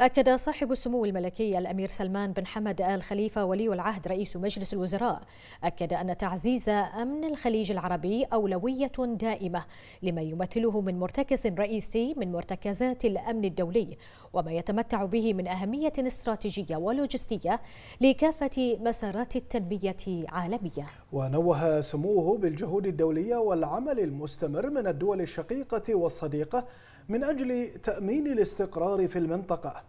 أكد صاحب السمو الملكي الأمير سلمان بن حمد آل خليفة ولي العهد رئيس مجلس الوزراء أكد أن تعزيز أمن الخليج العربي أولوية دائمة لما يمثله من مرتكز رئيسي من مرتكزات الأمن الدولي وما يتمتع به من أهمية استراتيجية ولوجستية لكافة مسارات التنمية عالمية ونوه سموه بالجهود الدولية والعمل المستمر من الدول الشقيقة والصديقة من أجل تأمين الاستقرار في المنطقة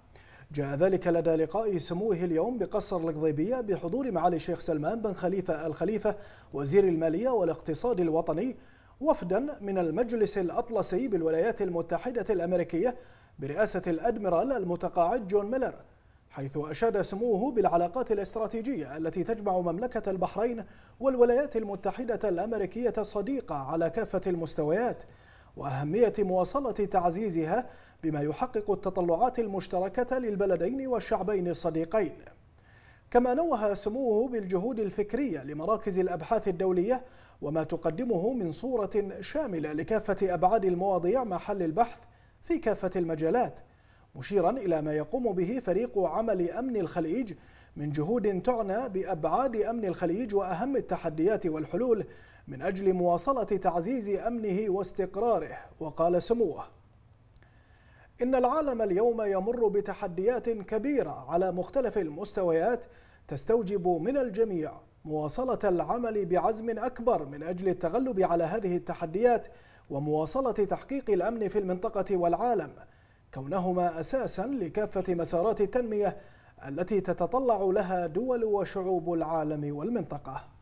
جاء ذلك لدى لقاء سموه اليوم بقصر القضيبية بحضور معالي الشيخ سلمان بن خليفة الخليفة وزير المالية والاقتصاد الوطني وفدا من المجلس الأطلسي بالولايات المتحدة الأمريكية برئاسة الأدميرال المتقاعد جون ميلر حيث أشاد سموه بالعلاقات الاستراتيجية التي تجمع مملكة البحرين والولايات المتحدة الأمريكية صديقة على كافة المستويات وأهمية مواصلة تعزيزها بما يحقق التطلعات المشتركة للبلدين والشعبين الصديقين كما نوه سموه بالجهود الفكرية لمراكز الأبحاث الدولية وما تقدمه من صورة شاملة لكافة أبعاد المواضيع محل البحث في كافة المجالات مشيرا إلى ما يقوم به فريق عمل أمن الخليج من جهود تعنى بأبعاد أمن الخليج وأهم التحديات والحلول من أجل مواصلة تعزيز أمنه واستقراره وقال سموه إن العالم اليوم يمر بتحديات كبيرة على مختلف المستويات تستوجب من الجميع مواصلة العمل بعزم أكبر من أجل التغلب على هذه التحديات ومواصلة تحقيق الأمن في المنطقة والعالم كونهما أساسا لكافة مسارات التنمية التي تتطلع لها دول وشعوب العالم والمنطقة